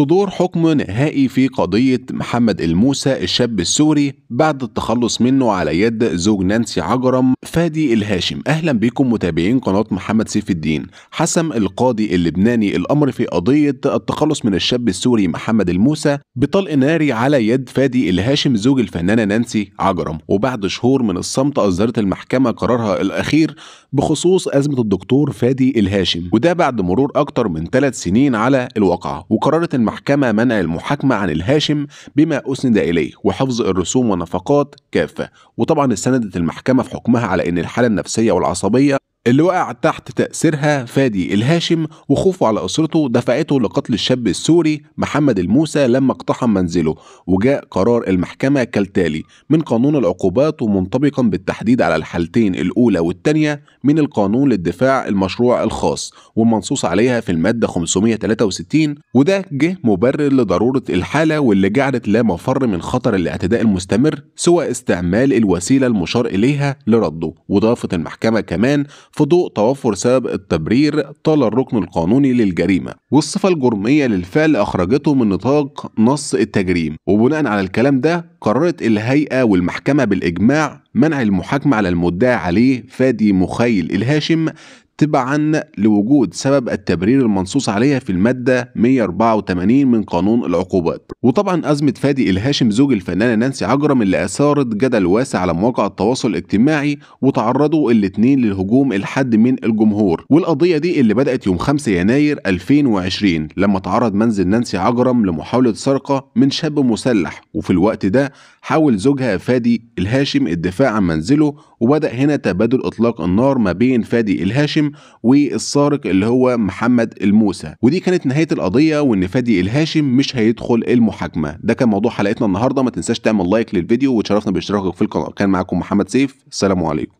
صدور حكم نهائي في قضية محمد الموسى الشاب السوري بعد التخلص منه على يد زوج نانسي عجرم فادي الهاشم أهلا بكم متابعين قناة محمد سيف الدين حسم القاضي اللبناني الأمر في قضية التخلص من الشاب السوري محمد الموسى بطلق ناري على يد فادي الهاشم زوج الفنانة نانسي عجرم وبعد شهور من الصمت أصدرت المحكمة قرارها الأخير بخصوص أزمة الدكتور فادي الهاشم وده بعد مرور أكتر من ثلاث سنين على الواقعة وقررت المحكمة المحكمة منع المحاكمة عن الهاشم بما أسند إليه وحفظ الرسوم والنفقات كافة وطبعا استندت المحكمة في حكمها على أن الحالة النفسية والعصبية اللي وقع تحت تأثيرها فادي الهاشم وخوفه على أسرته دفعته لقتل الشاب السوري محمد الموسى لما اقتحم منزله وجاء قرار المحكمة كالتالي من قانون العقوبات ومنطبقا بالتحديد على الحالتين الأولى والثانية من القانون للدفاع المشروع الخاص ومنصوص عليها في المادة 563 وده جه مبرر لضرورة الحالة واللي جعلت لا مفر من خطر الاعتداء المستمر سوى استعمال الوسيلة المشار إليها لرده وضافت المحكمة كمان في ضوء توفر سبب التبرير طال الركن القانوني للجريمة والصفة الجرمية للفعل أخرجته من نطاق نص التجريم وبناء على الكلام ده قررت الهيئة والمحكمة بالإجماع منع المحاكمة على المدعي عليه فادي مخيل الهاشم تبعا لوجود سبب التبرير المنصوص عليها في المادة 184 من قانون العقوبات وطبعا أزمة فادي الهاشم زوج الفنانة نانسي عجرم اللي أثارت جدل واسع على مواقع التواصل الاجتماعي وتعرضوا الاتنين للهجوم الحد من الجمهور والقضية دي اللي بدأت يوم 5 يناير 2020 لما تعرض منزل نانسي عجرم لمحاولة سرقة من شاب مسلح وفي الوقت ده حاول زوجها فادي الهاشم الدفاع عن منزله وبدأ هنا تبادل إطلاق النار ما بين فادي الهاشم والسارق اللي هو محمد الموسى ودي كانت نهايه القضيه وان فادي الهاشم مش هيدخل المحاكمه ده كان موضوع حلقتنا النهارده ما تنساش تعمل لايك للفيديو وتشرفنا باشتراكك في القناه كان معاكم محمد سيف السلام عليكم